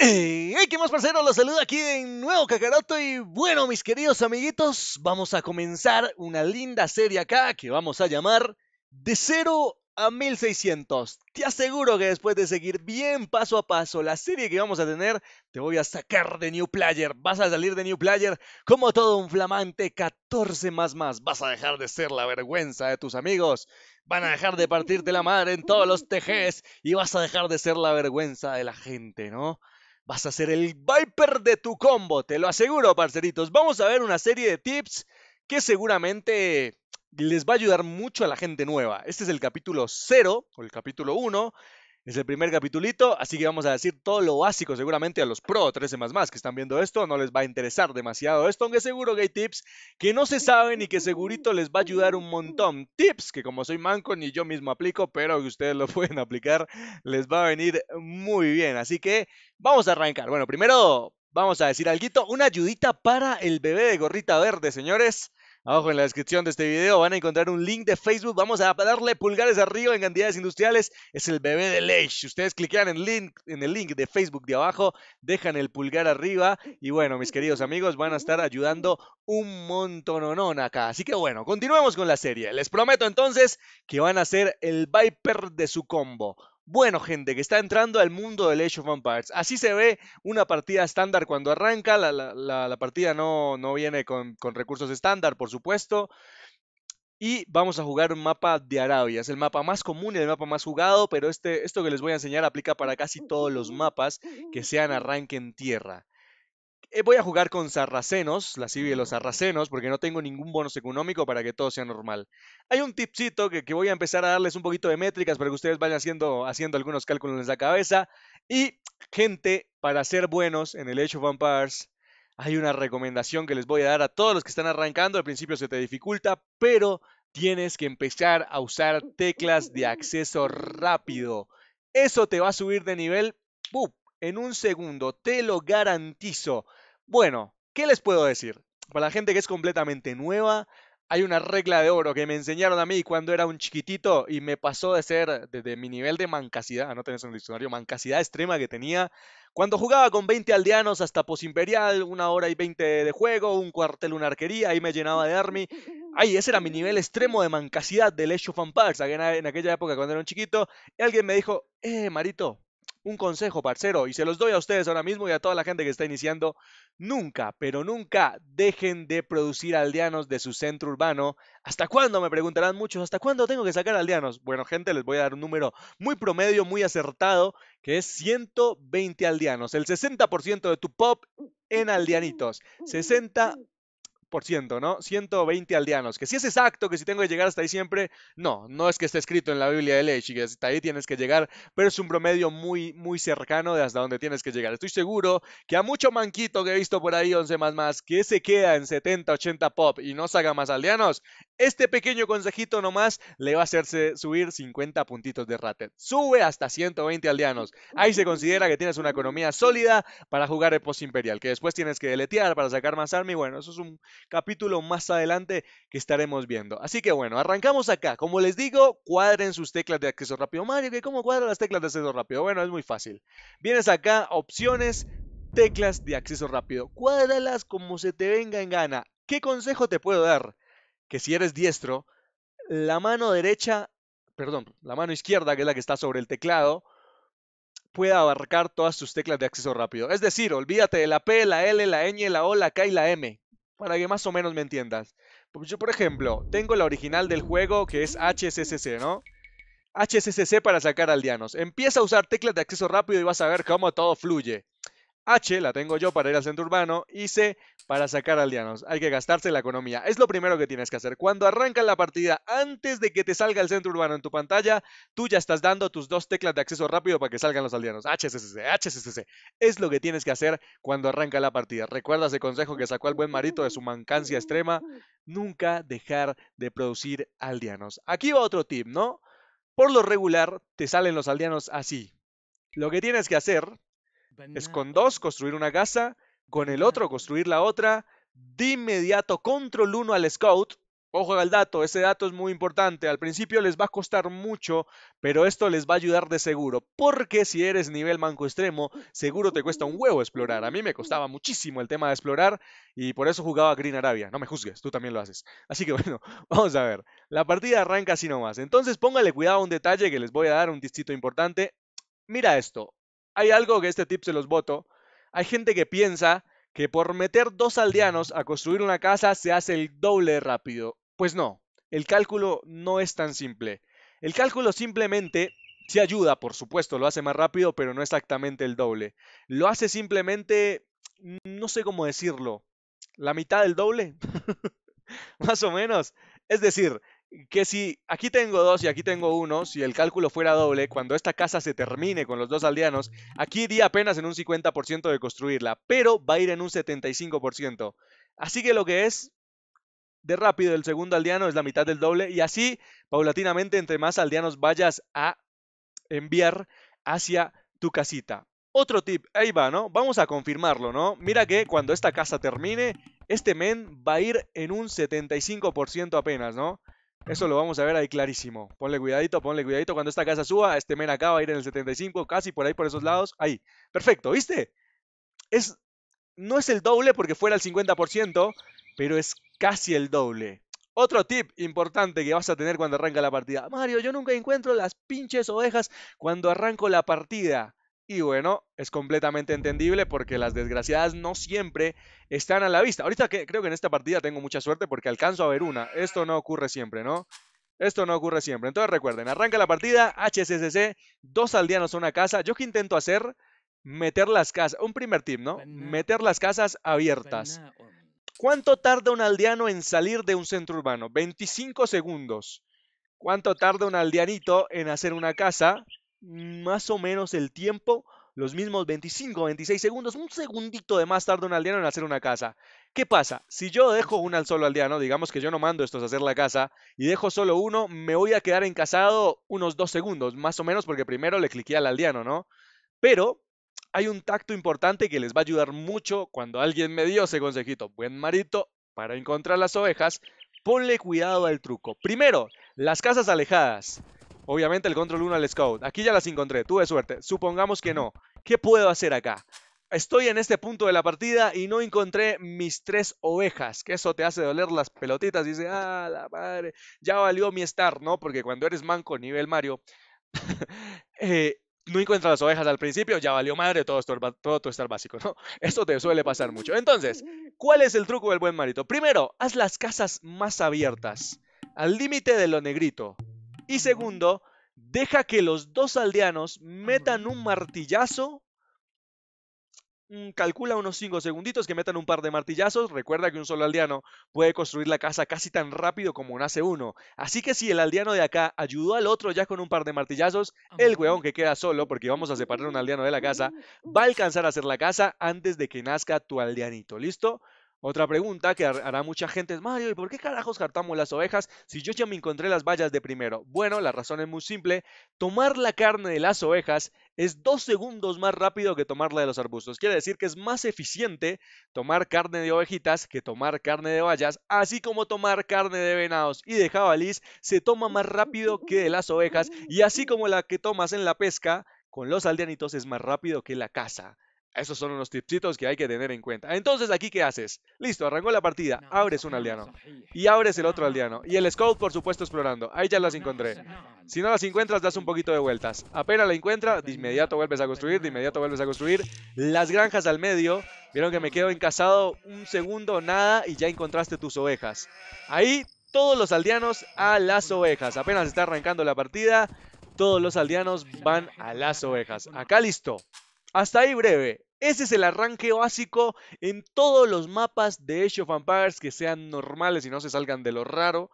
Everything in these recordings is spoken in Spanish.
Eh, más parceros, los saludo aquí en nuevo Kakaroto y bueno, mis queridos amiguitos, vamos a comenzar una linda serie acá que vamos a llamar De Cero a 1600. Te aseguro que después de seguir bien paso a paso la serie que vamos a tener, te voy a sacar de New Player. Vas a salir de New Player como todo un flamante 14 más más. Vas a dejar de ser la vergüenza de tus amigos. Van a dejar de partirte la madre en todos los TGs y vas a dejar de ser la vergüenza de la gente, ¿no? Vas a ser el Viper de tu combo, te lo aseguro, parceritos. Vamos a ver una serie de tips que seguramente les va a ayudar mucho a la gente nueva. Este es el capítulo 0 o el capítulo 1. Es el primer capitulito, así que vamos a decir todo lo básico seguramente a los pro 13 más más que están viendo esto, no les va a interesar demasiado esto, aunque seguro que hay tips que no se saben y que segurito les va a ayudar un montón. Tips que como soy manco ni yo mismo aplico, pero que ustedes lo pueden aplicar, les va a venir muy bien. Así que vamos a arrancar. Bueno, primero vamos a decir algo, una ayudita para el bebé de gorrita verde, señores. Abajo en la descripción de este video van a encontrar un link de Facebook. Vamos a darle pulgares arriba en cantidades industriales. Es el bebé de Leish. ustedes cliquean en, link, en el link de Facebook de abajo, dejan el pulgar arriba. Y bueno, mis queridos amigos, van a estar ayudando un montononón acá. Así que bueno, continuemos con la serie. Les prometo entonces que van a ser el Viper de su combo. Bueno, gente, que está entrando al mundo del Age of Empires. Así se ve una partida estándar cuando arranca. La, partida no, no viene con, recursos estándar, por supuesto. Y vamos a jugar un mapa de Arabia. Es el mapa más común y el mapa más jugado, pero este, esto que les voy a enseñar aplica para casi todos los mapas que sean arranque en tierra. Eh, voy a jugar con sarracenos, la civil de los mm. sarracenos, porque no tengo ningún bonus económico para que todo sea normal. Hay un tipcito que, voy a empezar a darles un poquito de métricas para que ustedes vayan haciendo, haciendo algunos cálculos en la cabeza. Y, gente, para ser buenos en el Age of Vampires, hay una recomendación que les voy a dar a todos los que están arrancando. Al principio se te dificulta, pero tienes que empezar a usar teclas de acceso rápido. Eso te va a subir de nivel en un segundo, te lo garantizo. Bueno, ¿qué les puedo decir? Para la gente que es completamente nueva, hay una regla de oro que me enseñaron a mí cuando era un chiquitito y me pasó de ser desde mi nivel de mancasidad, no tenés un diccionario, mancasidad extrema que tenía, cuando jugaba con 20 aldeanos hasta posimperial, una hora y 20 de juego, un cuartel, una arquería, ahí me llenaba de army. Ay, ese era mi nivel extremo de mancasidad del Age of Empires, en aquella época cuando era un chiquito, y alguien me dijo, eh, Marito, un consejo, parcero, y se los doy a ustedes ahora mismo y a toda la gente que está iniciando, nunca, pero nunca dejen de producir aldeanos de su centro urbano. ¿Hasta cuándo? Me preguntarán muchos, ¿hasta cuándo tengo que sacar aldeanos? Bueno, gente, les voy a dar un número muy promedio, muy acertado, que es 120 aldeanos, el 60% de tu pop en aldeanitos, 60 por ciento, ¿no? 120 aldeanos. Que si es exacto, que si tengo que llegar hasta ahí siempre, no, no es que esté escrito en la Biblia de Leche, que hasta ahí tienes que llegar, pero es un promedio muy, muy cercano de hasta donde tienes que llegar. Estoy seguro que a mucho manquito que he visto por ahí, 11 más más, que se queda en 70, 80 pop y no saca más aldeanos, este pequeño consejito nomás le va a hacerse subir 50 puntitos de Rated. Sube hasta 120 aldeanos. Ahí se considera que tienes una economía sólida para jugar el post imperial, que después tienes que deletear para sacar más Y Bueno, eso es un capítulo más adelante que estaremos viendo. Así que bueno, arrancamos acá. Como les digo, cuadren sus teclas de acceso rápido. Mario, ¿qué cómo cuadra las teclas de acceso rápido? Bueno, es muy fácil. Vienes acá, opciones, teclas de acceso rápido. Cuádralas como se te venga en gana. ¿Qué consejo te puedo dar? que si eres diestro, la mano derecha, perdón, la mano izquierda, que es la que está sobre el teclado, puede abarcar todas tus teclas de acceso rápido. Es decir, olvídate de la P, la L, la ñ, la O, la K y la M, para que más o menos me entiendas. Pues yo, por ejemplo, tengo la original del juego que es HSSC, ¿no? HSSC para sacar aldeanos. Empieza a usar teclas de acceso rápido y vas a ver cómo todo fluye. H la tengo yo para ir al centro urbano y C para sacar aldeanos. Hay que gastarse la economía. Es lo primero que tienes que hacer. Cuando arranca la partida, antes de que te salga el centro urbano en tu pantalla, tú ya estás dando tus dos teclas de acceso rápido para que salgan los aldeanos. C, C. Es lo que tienes que hacer cuando arranca la partida. Recuerda ese consejo que sacó el buen marito de su mancancia extrema. Nunca dejar de producir aldeanos. Aquí va otro tip, ¿no? Por lo regular, te salen los aldeanos así. Lo que tienes que hacer es pues con dos construir una casa, con el otro construir la otra. De inmediato control uno al scout. Ojo al dato, ese dato es muy importante. Al principio les va a costar mucho, pero esto les va a ayudar de seguro. Porque si eres nivel manco extremo, seguro te cuesta un huevo explorar. A mí me costaba muchísimo el tema de explorar y por eso jugaba Green Arabia. No me juzgues, tú también lo haces. Así que bueno, vamos a ver. La partida arranca así nomás. Entonces póngale cuidado a un detalle que les voy a dar, un distrito importante. Mira esto, hay algo que este tip se los voto. Hay gente que piensa que por meter dos aldeanos a construir una casa se hace el doble rápido. Pues no, el cálculo no es tan simple. El cálculo simplemente se ayuda, por supuesto, lo hace más rápido, pero no exactamente el doble. Lo hace simplemente, no sé cómo decirlo, la mitad del doble. más o menos. Es decir, que si aquí tengo dos y aquí tengo uno, si el cálculo fuera doble, cuando esta casa se termine con los dos aldeanos, aquí iría apenas en un 50% de construirla, pero va a ir en un 75%. Así que lo que es de rápido el segundo aldeano es la mitad del doble y así paulatinamente entre más aldeanos vayas a enviar hacia tu casita. Otro tip, ahí va, ¿no? Vamos a confirmarlo, ¿no? Mira que cuando esta casa termine, este men va a ir en un 75% apenas, ¿no? Eso lo vamos a ver ahí clarísimo. Ponle cuidadito, ponle cuidadito. Cuando esta casa suba, este men va a ir en el 75, casi por ahí por esos lados. Ahí. Perfecto, ¿viste? Es, no es el doble porque fuera el 50%, pero es casi el doble. Otro tip importante que vas a tener cuando arranca la partida. Mario, yo nunca encuentro las pinches ovejas cuando arranco la partida. Y bueno, es completamente entendible porque las desgraciadas no siempre están a la vista. Ahorita que, creo que en esta partida tengo mucha suerte porque alcanzo a ver una. Esto no ocurre siempre, ¿no? Esto no ocurre siempre. Entonces recuerden, arranca la partida, HSCC, dos aldeanos a una casa. Yo que intento hacer, meter las casas, un primer tip, ¿no? Meter las casas abiertas. ¿Cuánto tarda un aldeano en salir de un centro urbano? 25 segundos. ¿Cuánto tarda un aldeanito en hacer una casa? más o menos el tiempo, los mismos 25, 26 segundos, un segundito de más tarde un aldeano en hacer una casa. ¿Qué pasa? Si yo dejo un al solo aldeano, digamos que yo no mando estos a hacer la casa, y dejo solo uno, me voy a quedar encasado unos dos segundos, más o menos, porque primero le cliqué al aldeano, ¿no? Pero hay un tacto importante que les va a ayudar mucho cuando alguien me dio ese consejito. Buen marito, para encontrar las ovejas, ponle cuidado al truco. Primero, las casas alejadas. Obviamente el control 1 al scout. Aquí ya las encontré, tuve suerte. Supongamos que no. ¿Qué puedo hacer acá? Estoy en este punto de la partida y no encontré mis tres ovejas, que eso te hace doler las pelotitas dice, ah, la madre, ya valió mi estar, ¿no? Porque cuando eres manco nivel Mario, eh, no encuentras las ovejas al principio, ya valió madre todo, tu, todo básico, ¿no? Eso te suele pasar mucho. Entonces, ¿cuál es el truco del buen marito? Primero, haz las casas más abiertas, al límite de lo negrito. Y segundo, deja que los dos aldeanos metan un mm. martillazo. Mm, calcula unos 5 segunditos que metan un par de martillazos. Recuerda que un solo aldeano puede construir la casa casi tan rápido como nace uno. Así que si el aldeano de acá ayudó al otro ya con un par de martillazos, el weón que queda solo, porque vamos a separar un aldeano de la casa, va a alcanzar a hacer la casa antes de que nazca tu aldeanito. ¿Listo? Otra pregunta que hará mucha gente es, Mario, ¿y por qué carajos jartamos las ovejas si yo ya me encontré las vallas de primero? Bueno, la razón es muy simple. Tomar la carne de las ovejas es dos segundos más rápido que tomarla de los arbustos. Quiere decir que es más eficiente tomar carne de ovejitas que tomar carne de vallas, así como tomar carne de venados y de jabalís se toma más rápido que de las ovejas y así como la que tomas en la pesca, con los aldeanitos es más rápido que la caza. Esos son unos tipsitos que hay que tener en cuenta. Entonces, ¿aquí qué haces? Listo, arrancó la partida. Abres un aldeano. Y abres el otro aldeano. Y el scout, por supuesto, explorando. Ahí ya las encontré. Si no las encuentras, das un poquito de vueltas. Apenas la encuentra, de inmediato vuelves a construir, de inmediato vuelves a construir. Las granjas al medio. Vieron que me quedo encasado un segundo, nada, y ya encontraste tus ovejas. Ahí, todos los aldeanos a las ovejas. Apenas está arrancando la partida, todos los aldeanos van a las ovejas. Acá listo. Hasta ahí breve. Ese es el arranque básico en todos los mapas de Age of Empires que sean normales y no se salgan de lo raro.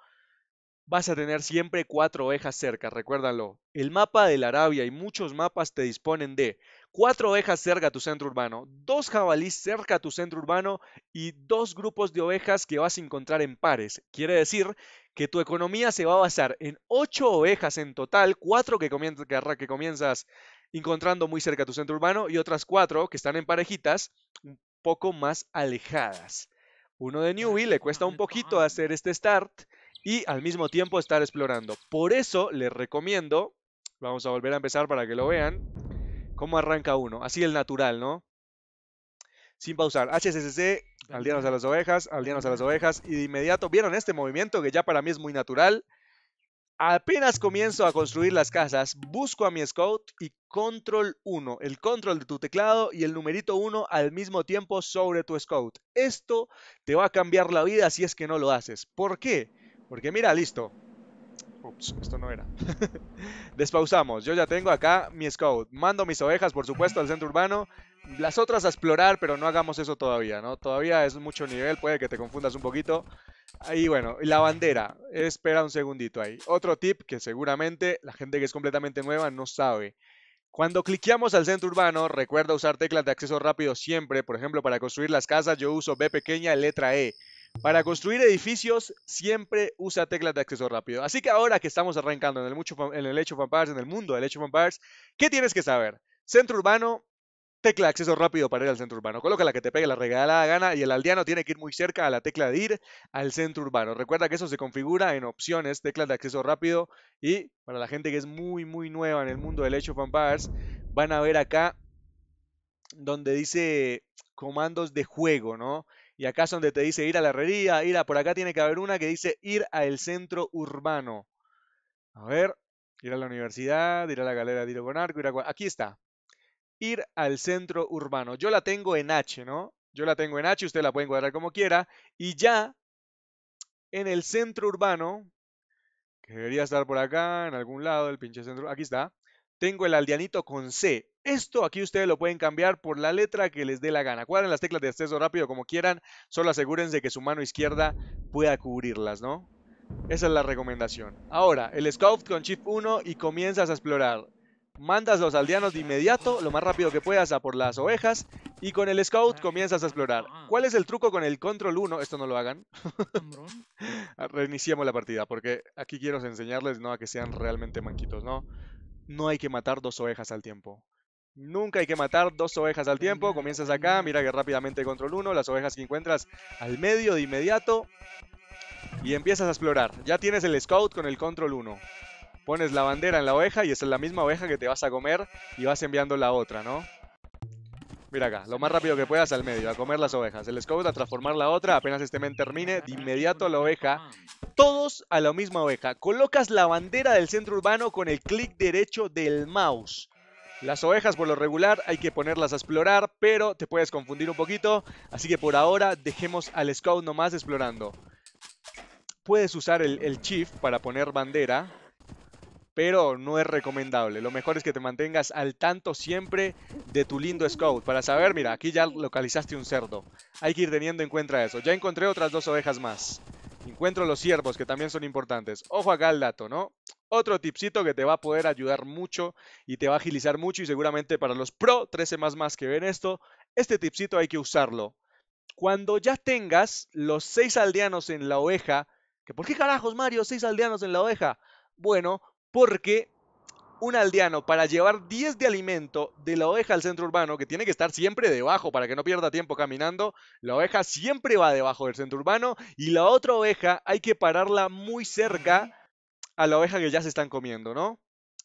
Vas a tener siempre cuatro ovejas cerca, recuérdalo. El mapa de la Arabia y muchos mapas te disponen de cuatro ovejas cerca a tu centro urbano, dos jabalíes cerca a tu centro urbano y dos grupos de ovejas que vas a encontrar en pares. Quiere decir que tu economía se va a basar en ocho ovejas en total, cuatro que, que, comienzas encontrando muy cerca tu centro urbano y otras cuatro que están en parejitas un poco más alejadas. Uno de Newbie le cuesta un poquito hacer este start y al mismo tiempo estar explorando. Por eso les recomiendo, vamos a volver a empezar para que lo vean, cómo arranca uno. Así el natural, ¿no? Sin pausar. HSSC, aldeanos a las ovejas, aldeanos a las ovejas y de inmediato vieron este movimiento que ya para mí es muy natural. Apenas comienzo a construir las casas, busco a mi scout y control 1, el control de tu teclado y el numerito 1 al mismo tiempo sobre tu scout. Esto te va a cambiar la vida si es que no lo haces. ¿Por qué? Porque mira, listo. Ups, esto no era. Despausamos. Yo ya tengo acá mi scout. Mando mis ovejas, por supuesto, al centro urbano. Las otras a explorar, pero no hagamos eso todavía, ¿no? Todavía es mucho nivel, puede que te confundas un poquito. Ahí bueno, la bandera, espera un segundito ahí. Otro tip que seguramente la gente que es completamente nueva no sabe. Cuando cliqueamos al centro urbano, recuerda usar teclas de acceso rápido siempre. Por ejemplo, para construir las casas yo uso B pequeña, letra E. Para construir edificios siempre usa teclas de acceso rápido. Así que ahora que estamos arrancando en el, mucho, en el en el mundo del hecho vampires, ¿qué tienes que saber? Centro urbano, Tecla de acceso rápido para ir al centro urbano. Coloca la que te pegue la regalada gana y el aldeano tiene que ir muy cerca a la tecla de ir al centro urbano. Recuerda que eso se configura en opciones, teclas de acceso rápido y para la gente que es muy muy nueva en el mundo del hecho of Empires, van a ver acá donde dice comandos de juego, ¿no? Y acá es donde te dice ir a la herrería, ir a por acá tiene que haber una que dice ir al centro urbano. A ver, ir a la universidad, ir a la galera de Tiro con ir a... Aquí está ir al centro urbano. Yo la tengo en H, ¿no? Yo la tengo en H, usted la puede encuadrar como quiera. Y ya en el centro urbano, que debería estar por acá, en algún lado, el pinche centro, aquí está. Tengo el aldeanito con C. Esto aquí ustedes lo pueden cambiar por la letra que les dé la gana. Cuadren las teclas de acceso rápido como quieran, solo asegúrense que su mano izquierda pueda cubrirlas, ¿no? Esa es la recomendación. Ahora, el scout con chip 1 y comienzas a explorar. Mandas los aldeanos de inmediato, lo más rápido que puedas, a por las ovejas. Y con el scout comienzas a explorar. Ah. ¿Cuál es el truco con el control 1? Esto no lo hagan. Ah, reiniciemos la partida, porque aquí quiero enseñarles no a que sean realmente manquitos, ¿no? No hay que matar dos ovejas al tiempo. Nunca hay que matar dos ovejas al tiempo. Comienzas acá, mira que rápidamente control 1, las ovejas que encuentras al medio de inmediato. Y empiezas a explorar. Ya tienes el scout con el control 1 pones la bandera en la oveja y es la misma oveja que te vas a comer y vas enviando la otra, ¿no? Mira acá, lo más rápido que puedas al medio, a comer las ovejas. El scout a transformar la otra, apenas este men termine, de inmediato a la oveja. Todos a la misma oveja. Colocas la bandera del centro urbano con el clic derecho del mouse. Las ovejas por lo regular hay que ponerlas a explorar, pero te puedes confundir un poquito. Así que por ahora dejemos al scout nomás explorando. Puedes usar el, el shift para poner bandera pero no es recomendable. Lo mejor es que te mantengas al tanto siempre de tu lindo scout para saber, mira, aquí ya localizaste un cerdo. Hay que ir teniendo en cuenta eso. Ya encontré otras dos ovejas más. Encuentro los ciervos, que también son importantes. Ojo acá al dato, ¿no? Otro tipcito que te va a poder ayudar mucho y te va a agilizar mucho y seguramente para los pro 13 más más que ven esto, este tipcito hay que usarlo. Cuando ya tengas los seis aldeanos en la oveja, que ¿por qué carajos Mario 6 aldeanos en la oveja? Bueno, porque un aldeano para llevar 10 de alimento de la oveja al centro urbano, que tiene que estar siempre debajo para que no pierda tiempo caminando, la oveja siempre va debajo del centro urbano y la otra oveja hay que pararla muy cerca a la oveja que ya se están comiendo, ¿no?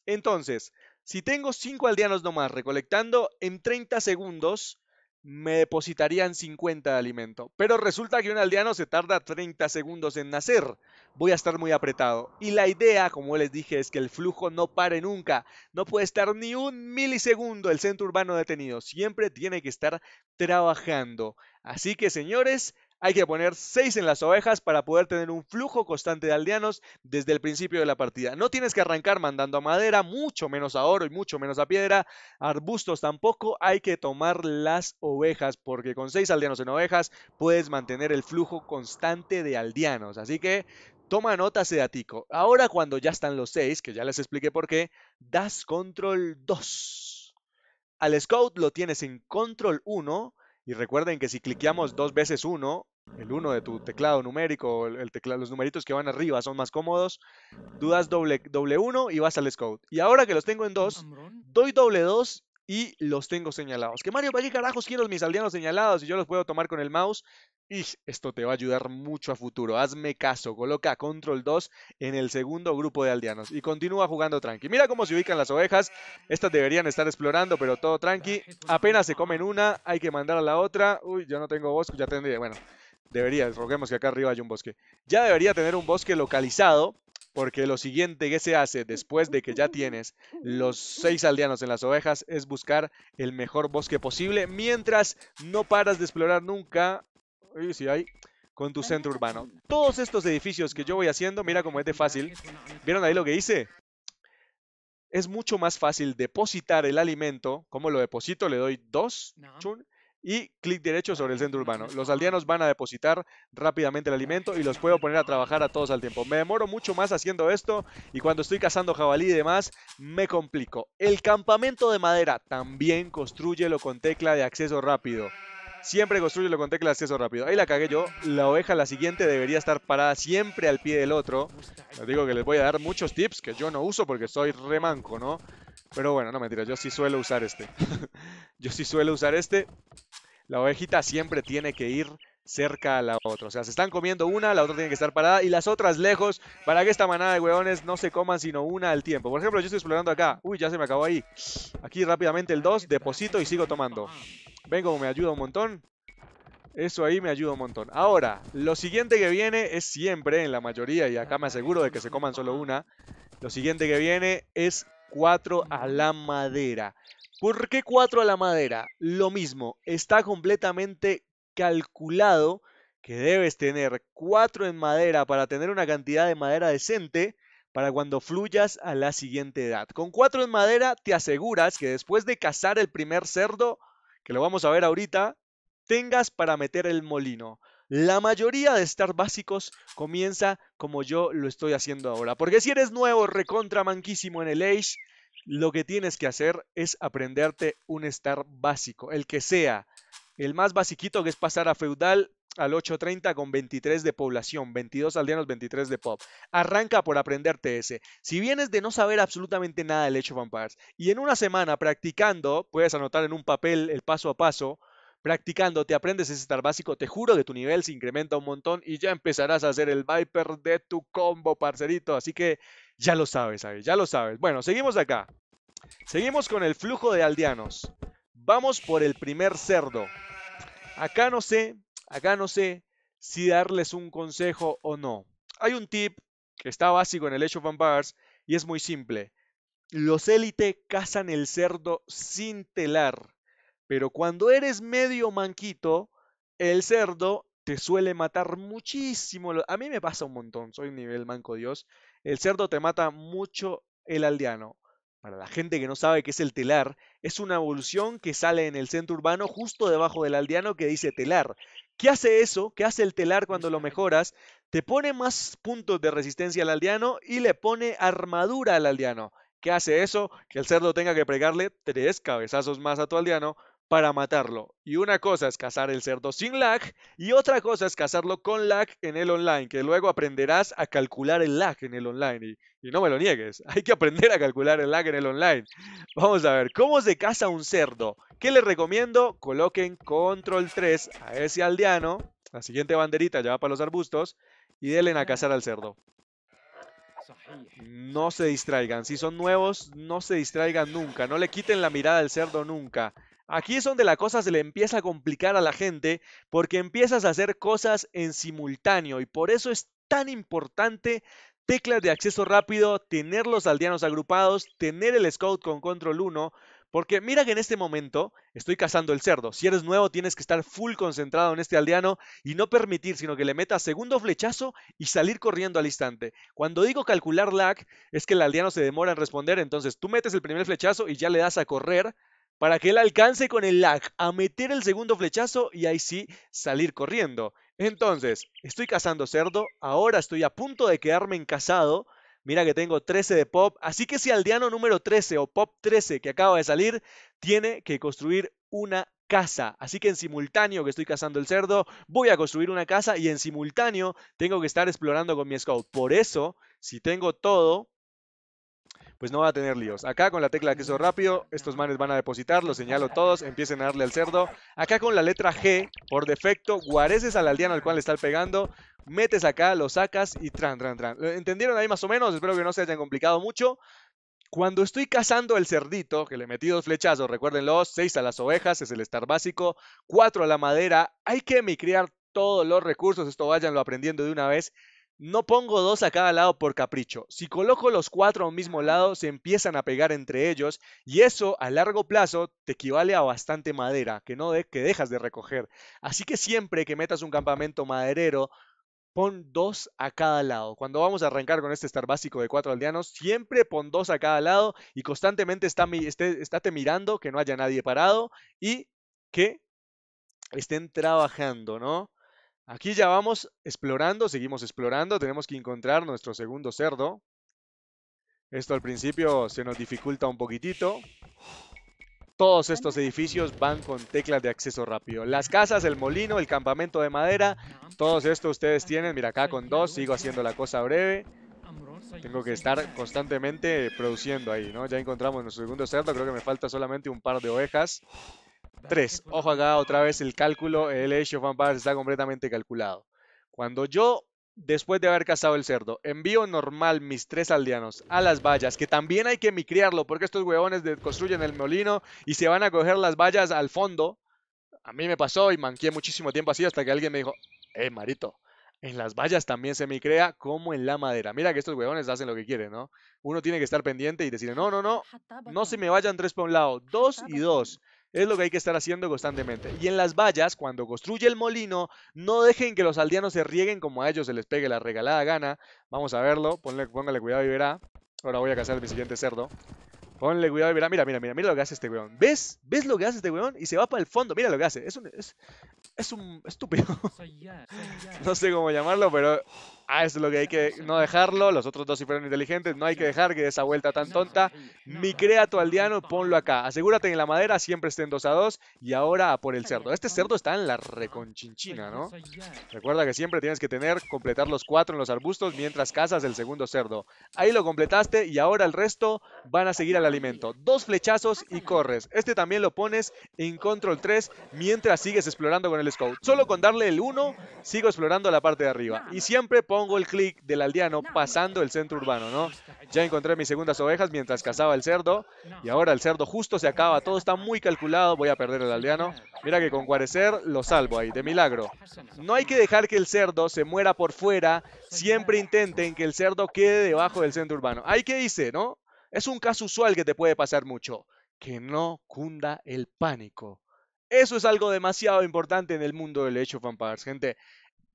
Entonces, si tengo 5 aldeanos nomás recolectando en 30 segundos, me depositarían 50 de alimento. Pero resulta que un aldeano se tarda 30 segundos en nacer. Voy a estar muy apretado. Y la idea, como les dije, es que el flujo no pare nunca. No puede estar ni un milisegundo el centro urbano detenido. Siempre tiene que estar trabajando. Así que, señores, hay que poner 6 en las ovejas para poder tener un flujo constante de aldeanos desde el principio de la partida. No tienes que arrancar mandando a madera, mucho menos a oro y mucho menos a piedra, arbustos tampoco, hay que tomar las ovejas porque con 6 aldeanos en ovejas puedes mantener el flujo constante de aldeanos. Así que Toma nota, Sedatico. Ahora cuando ya están los 6, que ya les expliqué por qué, das control 2. Al scout lo tienes en control 1. Y recuerden que si cliqueamos dos veces 1, el 1 de tu teclado numérico, el teclado, los numeritos que van arriba son más cómodos, tú das doble, doble 1 y vas al scout. Y ahora que los tengo en 2, doy doble 2 y los tengo señalados. Que Mario, ¿para qué carajos quiero mis aldeanos señalados y yo los puedo tomar con el mouse? Y esto te va a ayudar mucho a futuro. Hazme caso, coloca control 2 en el segundo grupo de aldeanos y continúa jugando tranqui. Mira cómo se ubican las ovejas. Estas deberían estar explorando, pero todo tranqui. Apenas se comen una, hay que mandar a la otra. Uy, yo no tengo voz ya tendría. Bueno, Debería, roguemos que acá arriba hay un bosque. Ya debería tener un bosque localizado, porque lo siguiente que se hace después de que ya tienes los seis aldeanos en las ovejas es buscar el mejor bosque posible, mientras no paras de explorar nunca... hay con tu centro urbano. Todos estos edificios que yo voy haciendo, mira cómo es de fácil. ¿Vieron ahí lo que hice? Es mucho más fácil depositar el alimento. ¿Cómo lo deposito? Le doy dos, chun, y clic derecho sobre el centro urbano. Los aldeanos van a depositar rápidamente el alimento y los puedo poner a trabajar a todos al tiempo. Me demoro mucho más haciendo esto y cuando estoy cazando jabalí y demás me complico. El campamento de madera también construyelo con tecla de acceso rápido. Siempre construyelo con tecla de acceso rápido. Ahí la cagué yo. La oveja, la siguiente, debería estar parada siempre al pie del otro. Les digo que les voy a dar muchos tips que yo no uso porque soy remanco, ¿no? Pero bueno, no mentira, yo sí suelo usar este. yo sí suelo usar este la ovejita siempre tiene que ir cerca a la otra. O sea, se están comiendo una, la otra tiene que estar parada y las otras lejos para que esta manada de hueones no se coman sino una al tiempo. Por ejemplo, yo estoy explorando acá. Uy, ya se me acabó ahí. Aquí rápidamente el 2, deposito y sigo tomando. Vengo, me ayuda un montón. Eso ahí me ayuda un montón. Ahora, lo siguiente que viene es siempre, en la mayoría, y acá me aseguro de que se coman solo una. Lo siguiente que viene es 4 a la madera. ¿Por qué 4 a la madera? Lo mismo, está completamente calculado que debes tener 4 en madera para tener una cantidad de madera decente para cuando fluyas a la siguiente edad. Con 4 en madera te aseguras que después de cazar el primer cerdo, que lo vamos a ver ahorita, tengas para meter el molino. La mayoría de estar básicos comienza como yo lo estoy haciendo ahora. Porque si eres nuevo, recontra manquísimo en el Age, lo que tienes que hacer es aprenderte un estar básico, el que sea. El más basiquito que es pasar a feudal al 8.30 con 23 de población, 22 aldeanos, 23 de pop. Arranca por aprenderte ese. Si vienes de no saber absolutamente nada del hecho vampires y en una semana practicando, puedes anotar en un papel el paso a paso, Practicando, te aprendes ese estar básico, te juro de tu nivel se incrementa un montón y ya empezarás a hacer el Viper de tu combo, parcerito. Así que ya lo sabes, ya lo sabes. Bueno, seguimos acá. Seguimos con el flujo de aldeanos. Vamos por el primer cerdo. Acá no sé, acá no sé si darles un consejo o no. Hay un tip que está básico en el Age of bars y es muy simple. Los élite cazan el cerdo sin telar. Pero cuando eres medio manquito, el cerdo te suele matar muchísimo. A mí me pasa un montón, soy nivel manco Dios. El cerdo te mata mucho el aldeano. Para la gente que no sabe qué es el telar, es una evolución que sale en el centro urbano justo debajo del aldeano que dice telar. ¿Qué hace eso? ¿Qué hace el telar cuando lo mejoras? Te pone más puntos de resistencia al aldeano y le pone armadura al aldeano. ¿Qué hace eso? Que el cerdo tenga que pregarle tres cabezazos más a tu aldeano para matarlo. Y una cosa es cazar el cerdo sin lag y otra cosa es cazarlo con lag en el online, que luego aprenderás a calcular el lag en el online. Y, no me lo niegues, hay que aprender a calcular el lag en el online. Vamos a ver, ¿cómo se caza un cerdo? ¿Qué les recomiendo? Coloquen control 3 a ese aldeano, la siguiente banderita ya va para los arbustos, y denle a cazar al cerdo. No se distraigan, si son nuevos, no se distraigan nunca, no le quiten la mirada al cerdo nunca. Aquí es donde la cosa se le empieza a complicar a la gente porque empiezas a hacer cosas en simultáneo y por eso es tan importante teclas de acceso rápido, tener los aldeanos agrupados, tener el scout con control 1, porque mira que en este momento estoy cazando el cerdo. Si eres nuevo tienes que estar full concentrado en este aldeano y no permitir sino que le metas segundo flechazo y salir corriendo al instante. Cuando digo calcular lag es que el aldeano se demora en responder, entonces tú metes el primer flechazo y ya le das a correr para que él alcance con el lag a meter el segundo flechazo y ahí sí salir corriendo. Entonces, estoy cazando cerdo, ahora estoy a punto de quedarme encasado. Mira que tengo 13 de pop, así que si aldeano número 13 o pop 13 que acaba de salir, tiene que construir una casa. Así que en simultáneo que estoy cazando el cerdo, voy a construir una casa y en simultáneo tengo que estar explorando con mi scout. Por eso, si tengo todo, pues no va a tener líos. Acá con la tecla de queso rápido, estos manes van a depositar, los señalo todos, empiecen a darle al cerdo. Acá con la letra G, por defecto, guareces al aldeano al cual le están pegando, metes acá, lo sacas y tran, tran, tran. entendieron ahí más o menos? Espero que no se hayan complicado mucho. Cuando estoy cazando el cerdito, que le metí dos flechazos, recuérdenlo, seis a las ovejas, es el estar básico, cuatro a la madera, hay que micriar todos los recursos, esto vayanlo aprendiendo de una vez. No pongo dos a cada lado por capricho. Si coloco los cuatro a un mismo lado, se empiezan a pegar entre ellos y eso a largo plazo te equivale a bastante madera que no que dejas de recoger. Así que siempre que metas un campamento maderero, pon dos a cada lado. Cuando vamos a arrancar con este estar básico de cuatro aldeanos, siempre pon dos a cada lado y constantemente está, esté, estate mirando que no haya nadie parado y que estén trabajando, ¿no? Aquí ya vamos explorando, seguimos explorando. Tenemos que encontrar nuestro segundo cerdo. Esto al principio se nos dificulta un poquitito. Todos estos edificios van con teclas de acceso rápido. Las casas, el molino, el campamento de madera. Todos estos ustedes tienen. Mira, acá con dos sigo haciendo la cosa breve. Tengo que estar constantemente produciendo ahí, ¿no? Ya encontramos nuestro segundo cerdo. Creo que me falta solamente un par de ovejas. Tres. Ojo acá, otra vez el cálculo, el Age of está completamente calculado. Cuando yo, después de haber cazado el cerdo, envío normal mis tres aldeanos a las vallas, que también hay que micriarlo, porque estos huevones construyen el molino y se van a coger las vallas al fondo. A mí me pasó y manqué muchísimo tiempo así hasta que alguien me dijo, eh, Marito, en las vallas también se micrea como en la madera. Mira que estos huevones hacen lo que quieren, ¿no? Uno tiene que estar pendiente y decir, no, no, no, no se me vayan tres por un lado, dos y dos. Es lo que hay que estar haciendo constantemente. Y en las vallas, cuando construye el molino, no dejen que los aldeanos se rieguen como a ellos se les pegue la regalada gana. Vamos a verlo. Ponle, póngale cuidado y verá. Ahora voy a cazar mi siguiente cerdo. Ponle cuidado y Mira, mira, mira, mira lo que hace este weón. ¿Ves? ¿Ves lo que hace este weón? Y se va para el fondo. Mira lo que hace. Es un, es, es un estúpido. no sé cómo llamarlo, pero Ah, es lo que hay que no dejarlo. Los otros dos si fueron inteligentes. No hay que dejar que esa vuelta tan tonta. Mi tu aldeano, ponlo acá. Asegúrate en la madera, siempre estén 2 a 2. Y ahora por el cerdo. Este cerdo está en la reconchinchina, ¿no? Recuerda que siempre tienes que tener, completar los cuatro en los arbustos mientras cazas el segundo cerdo. Ahí lo completaste y ahora el resto van a seguir al alimento. Dos flechazos y corres. Este también lo pones en control 3 mientras sigues explorando con el scout. Solo con darle el 1 sigo explorando la parte de arriba. Y siempre pon pongo el clic del aldeano pasando el centro urbano, ¿no? Ya encontré mis segundas ovejas mientras cazaba el cerdo. Y ahora el cerdo justo se acaba. Todo está muy calculado. Voy a perder el aldeano. Mira que con cuarecer lo salvo ahí, de milagro. No hay que dejar que el cerdo se muera por fuera. Siempre intenten que el cerdo quede debajo del centro urbano. Ahí que dice, ¿no? Es un caso usual que te puede pasar mucho. Que no cunda el pánico. Eso es algo demasiado importante en el mundo del hecho fanpage, gente.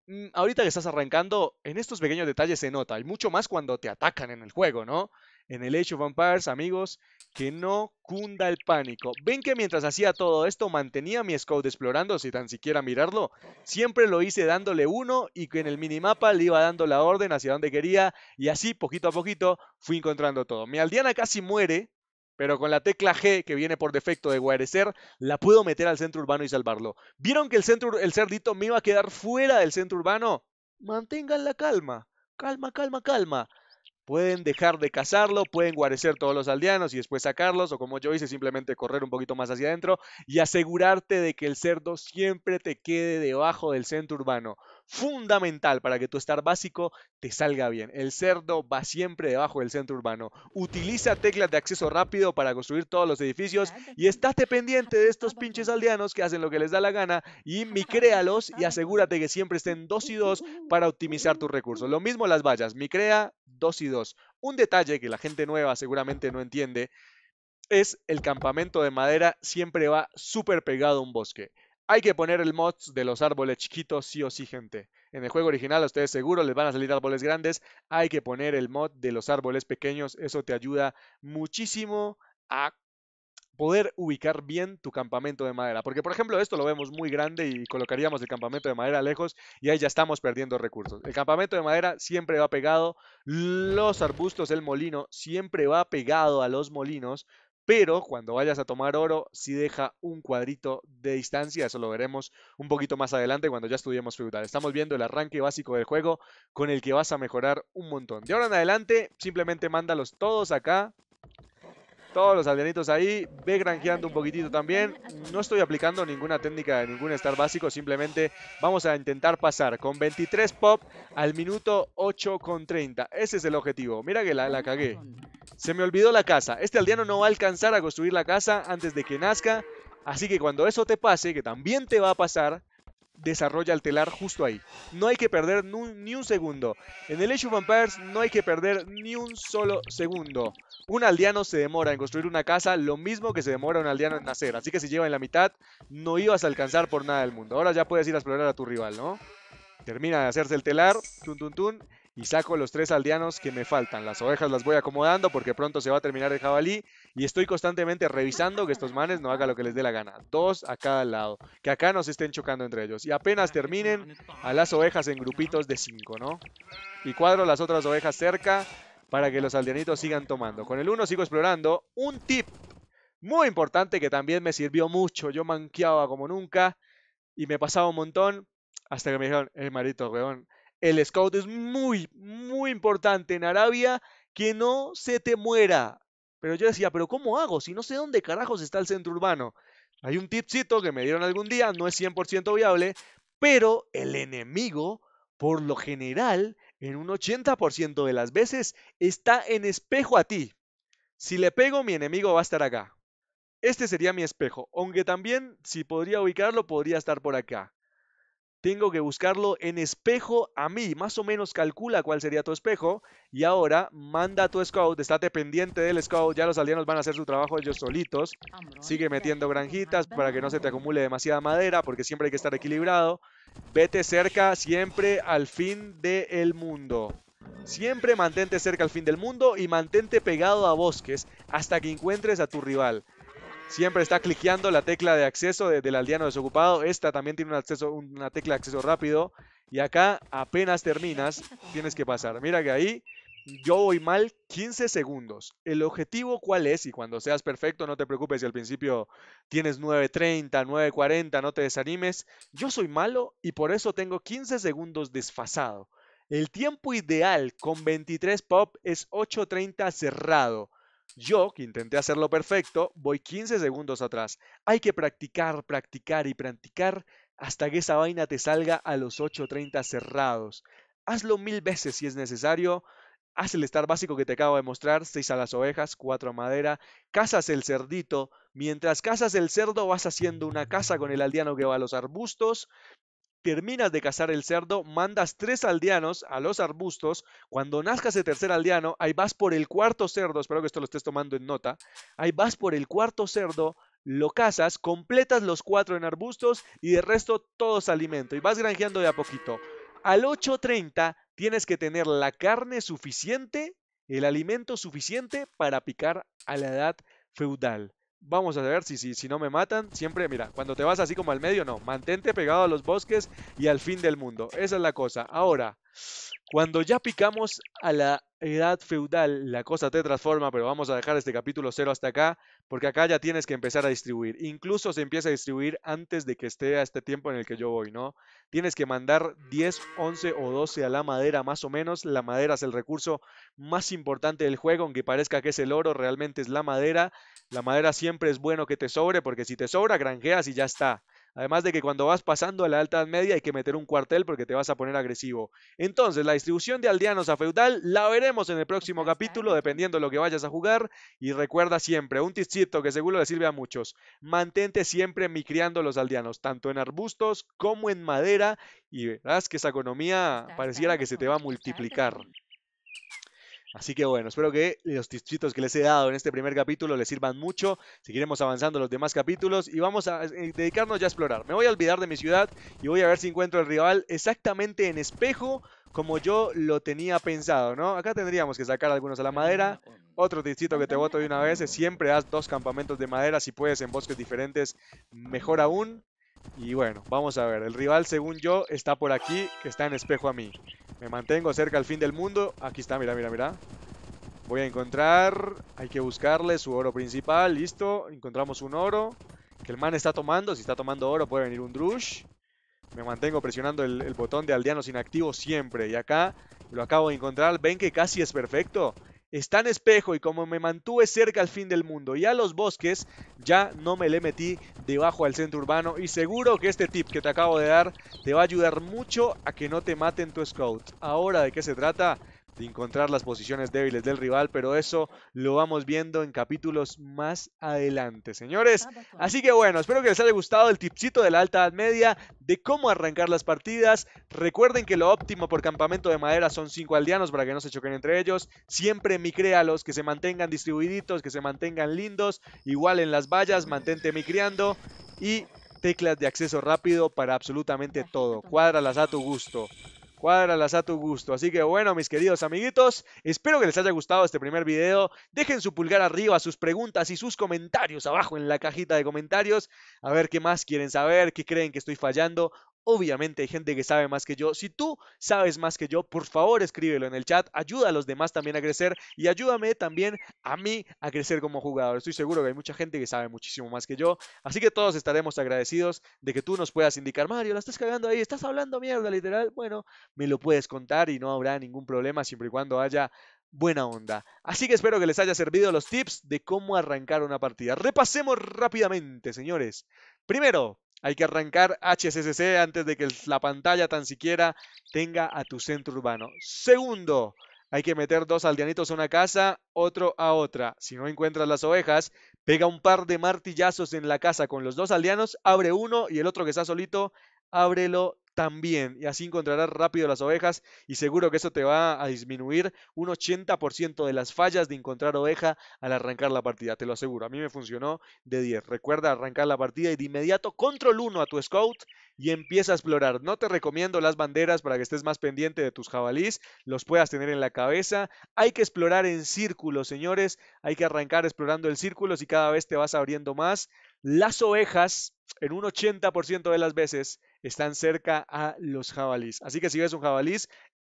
Mm, ahorita que estás arrancando, en estos pequeños detalles se nota, Hay mucho más cuando te atacan en el juego, ¿no? En el Age of Vampires, amigos, que no cunda el pánico. Ven que mientras hacía todo esto, mantenía mi scout explorando, si tan siquiera mirarlo. Siempre lo hice dándole uno y que en el minimapa le iba dando la orden hacia donde quería, y así, poquito a poquito, fui encontrando todo. Mi aldeana casi muere, pero con la tecla G que viene por defecto de Guarecer, la puedo meter al centro urbano y salvarlo. ¿Vieron que el, centro, el cerdito me iba a quedar fuera del centro urbano? Mantengan la calma. Calma, calma, calma. Pueden dejar de cazarlo, pueden guarecer todos los aldeanos y después sacarlos, o como yo hice, simplemente correr un poquito más hacia adentro y asegurarte de que el cerdo siempre te quede debajo del centro urbano fundamental para que tu estar básico te salga bien. El cerdo va siempre debajo del centro urbano. Utiliza teclas de acceso rápido para construir todos los edificios y estate pendiente de estos pinches aldeanos que hacen lo que les da la gana y micréalos y asegúrate que siempre estén dos y dos para optimizar tus recursos. Lo mismo las vallas, micrea dos y dos. Un detalle que la gente nueva seguramente no entiende es el campamento de madera siempre va súper pegado a un bosque. Hay que poner el mod de los árboles chiquitos sí o sí, gente. En el juego original a ustedes seguro les van a salir árboles grandes. Hay que poner el mod de los árboles pequeños. Eso te ayuda muchísimo a poder ubicar bien tu campamento de madera. Porque, por ejemplo, esto lo vemos muy grande y colocaríamos el campamento de madera lejos y ahí ya estamos perdiendo recursos. El campamento de madera siempre va pegado. Los arbustos, el molino, siempre va pegado a los molinos pero cuando vayas a tomar oro, si deja un cuadrito de distancia, eso lo veremos un poquito más adelante cuando ya estudiemos feudal. Estamos viendo el arranque básico del juego con el que vas a mejorar un montón. De ahora en adelante, simplemente mándalos todos acá, todos los aldeanitos ahí, ve granjeando un poquitito también. No estoy aplicando ninguna técnica de ningún estar básico, simplemente vamos a intentar pasar con 23 pop al minuto 8 con 30. Ese es el objetivo. Mira que la, la cagué. Se me olvidó la casa. Este aldeano no va a alcanzar a construir la casa antes de que nazca. Así que cuando eso te pase, que también te va a pasar, desarrolla el telar justo ahí. No hay que perder ni un segundo. En el Age of Empires no hay que perder ni un solo segundo. Un aldeano se demora en construir una casa lo mismo que se demora un aldeano en nacer. Así que si lleva en la mitad, no ibas a alcanzar por nada del mundo. Ahora ya puedes ir a explorar a tu rival, ¿no? Termina de hacerse el telar, tun y saco los tres aldeanos que me faltan. Las ovejas las voy acomodando porque pronto se va a terminar el jabalí y estoy constantemente revisando que estos manes no hagan lo que les dé la gana. Dos a cada lado, que acá no se estén chocando entre ellos. Y apenas terminen a las ovejas en grupitos de cinco, ¿no? Y cuadro las otras ovejas cerca para que los aldeanitos sigan tomando. Con el uno sigo explorando. Un tip muy importante que también me sirvió mucho. Yo manqueaba como nunca y me pasaba un montón hasta que me dijeron, eh, marito, weón, el scout es muy, muy importante en Arabia. Que no se te muera. Pero yo decía, pero ¿cómo hago? Si no sé dónde carajos está el centro urbano. Hay un tipcito que me dieron algún día, no es 100% viable, pero el enemigo, por lo general, en un 80% de las veces, está en espejo a ti. Si le pego, mi enemigo va a estar acá. Este sería mi espejo, aunque también, si podría ubicarlo, podría estar por acá tengo que buscarlo en espejo a mí. Más o menos calcula cuál sería tu espejo. Y ahora manda a tu scout, estate pendiente del scout. Ya los aldeanos van a hacer su trabajo ellos solitos. Sigue metiendo granjitas para que no se te acumule demasiada madera, porque siempre hay que estar equilibrado. Vete cerca siempre al fin del mundo. Siempre mantente cerca al fin del mundo y mantente pegado a bosques hasta que encuentres a tu rival. Siempre está cliqueando la tecla de acceso del aldeano desocupado. Esta también tiene un acceso, una tecla de acceso rápido. Y acá apenas terminas, tienes que pasar. Mira que ahí yo voy mal 15 segundos. ¿El objetivo cuál es? Y cuando seas perfecto, no te preocupes si al principio tienes 9.30, 9.40, no te desanimes. Yo soy malo y por eso tengo 15 segundos desfasado. El tiempo ideal con 23 pop es 8.30 cerrado. Yo, que intenté hacerlo perfecto, voy 15 segundos atrás. Hay que practicar, practicar y practicar hasta que esa vaina te salga a los 8.30 cerrados. Hazlo mil veces si es necesario. Haz el estar básico que te acabo de mostrar, 6 a las ovejas, 4 a madera, cazas el cerdito, mientras cazas el cerdo vas haciendo una casa con el aldeano que va a los arbustos, terminas de cazar el cerdo, mandas tres aldeanos a los arbustos, cuando nazcas el tercer aldeano, ahí vas por el cuarto cerdo, espero que esto lo estés tomando en nota, ahí vas por el cuarto cerdo, lo cazas, completas los cuatro en arbustos y de resto todo es alimento y vas granjeando de a poquito. Al 8.30 tienes que tener la carne suficiente, el alimento suficiente para picar a la edad feudal. Vamos a ver si, si, si no me matan. Siempre, mira, cuando te vas así como al medio, no. Mantente pegado a los bosques y al fin del mundo. Esa es la cosa. Ahora, cuando ya picamos a la edad feudal, la cosa te transforma, pero vamos a dejar este capítulo cero hasta acá, porque acá ya tienes que empezar a distribuir. Incluso se empieza a distribuir antes de que esté a este tiempo en el que yo voy, ¿no? Tienes que mandar 10, 11 o 12 a la madera, más o menos. La madera es el recurso más importante del juego, aunque parezca que es el oro, realmente es la madera. La madera siempre es bueno que te sobre, porque si te sobra, granjeas y ya está. Además de que cuando vas pasando a la alta media hay que meter un cuartel porque te vas a poner agresivo. Entonces, la distribución de aldeanos a feudal la veremos en el próximo capítulo, dependiendo de lo que vayas a jugar. Y recuerda siempre, un tizito que seguro le sirve a muchos. Mantente siempre micriando los aldeanos, tanto en arbustos como en madera, y verás que esa economía pareciera que se te va a multiplicar. Así que bueno, espero que los distritos que les he dado en este primer capítulo les sirvan mucho. Seguiremos avanzando los demás capítulos y vamos a eh, dedicarnos ya a explorar. Me voy a olvidar de mi ciudad y voy a ver si encuentro el rival exactamente en espejo como yo lo tenía pensado, ¿no? Acá tendríamos que sacar algunos a la madera. Otro distrito que te voto de una vez es siempre haz dos campamentos de madera. Si puedes en bosques diferentes, mejor aún. Y bueno, vamos a ver. El rival, según yo, está por aquí, que está en espejo a mí. Me mantengo cerca al fin del mundo. Aquí está, mira, mira, mira. Voy a encontrar... Hay que buscarle su oro principal. Listo. Encontramos un oro. Que el man está tomando. Si está tomando oro puede venir un drush. Me mantengo presionando el, botón de aldeanos inactivo siempre. Y acá lo acabo de encontrar. Ven que casi es perfecto está en espejo y como me mantuve cerca al fin del mundo y a los bosques, ya no me le metí debajo al centro urbano y seguro que este tip que te acabo de dar te va a ayudar mucho a que no te maten tu scout. Ahora, ¿de qué se trata? de encontrar las posiciones débiles del rival, pero eso lo vamos viendo en capítulos más adelante, señores. Ah, Así que bueno, espero que les haya gustado el tipcito de la alta edad media, de cómo arrancar las partidas. Recuerden que lo óptimo por campamento de madera son 5 aldeanos para que no se choquen entre ellos. Siempre micréalos, que se mantengan distribuiditos, que se mantengan lindos. Igual en las vallas, mantente micreando y teclas de acceso rápido para absolutamente todo. Cuádralas a tu gusto cuádralas a tu gusto. Así que bueno, mis queridos amiguitos, espero que les haya gustado este primer video. Dejen su pulgar arriba, sus preguntas y sus comentarios abajo en la cajita de comentarios. A ver qué más quieren saber, qué creen que estoy fallando Obviamente hay gente que sabe más que yo. Si tú sabes más que yo, por favor escríbelo en el chat. Ayuda a los demás también a crecer y ayúdame también a mí a crecer como jugador. Estoy seguro que hay mucha gente que sabe muchísimo más que yo. Así que todos estaremos agradecidos de que tú nos puedas indicar, Mario, la estás cagando ahí, estás hablando mierda literal. Bueno, me lo puedes contar y no habrá ningún problema siempre y cuando haya buena onda. Así que espero que les haya servido los tips de cómo arrancar una partida. Repasemos rápidamente, señores. Primero, hay que arrancar HSCC antes de que la pantalla tan siquiera tenga a tu centro urbano. Segundo, hay que meter dos aldeanitos a una casa, otro a otra. Si no encuentras las ovejas, pega un par de martillazos en la casa con los dos aldeanos, abre uno y el otro que está solito, ábrelo también. Y así encontrarás rápido las ovejas y seguro que eso te va a disminuir un 80% de las fallas de encontrar oveja al arrancar la partida. Te lo aseguro, a mí me funcionó de 10. Recuerda arrancar la partida y de inmediato control 1 a tu scout y empieza a explorar. No te recomiendo las banderas para que estés más pendiente de tus jabalís, los puedas tener en la cabeza. Hay que explorar en círculos, señores. Hay que arrancar explorando el círculo si cada vez te vas abriendo más. Las ovejas, en un 80% de las veces, están cerca a los jabalís. Así que si ves un jabalí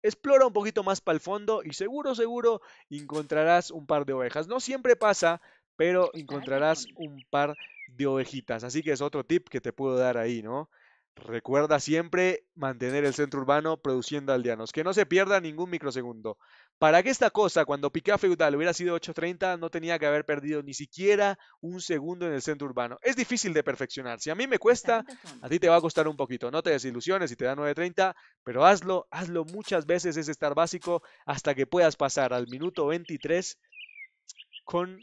explora un poquito más para el fondo y seguro, seguro encontrarás un par de ovejas. No siempre pasa, pero encontrarás un par de ovejitas. Así que es otro tip que te puedo dar ahí, ¿no? Recuerda siempre mantener el centro urbano produciendo aldeanos, que no se pierda ningún microsegundo. Para que esta cosa, cuando a Feudal hubiera sido 8.30, no tenía que haber perdido ni siquiera un segundo en el centro urbano. Es difícil de perfeccionar. Si a mí me cuesta, a ti te va a costar un poquito. No te desilusiones si te da 9.30, pero hazlo, hazlo muchas veces es estar básico hasta que puedas pasar al minuto 23 con...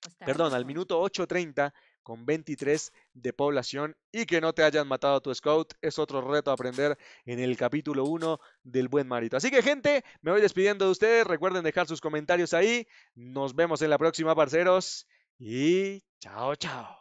Pues, perdón, al minuto 8.30 con 23 de población y que no te hayan matado a tu scout es otro reto a aprender en el capítulo 1 del buen marito. Así que gente, me voy despidiendo de ustedes, recuerden dejar sus comentarios ahí, nos vemos en la próxima parceros y chao chao.